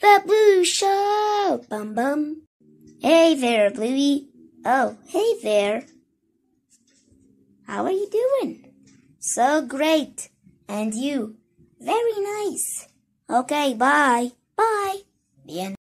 The Blue Show! Bum bum. Hey there, Bluey. Oh, hey there. How are you doing? So great. And you? Very nice. Okay, bye. Bye. The end.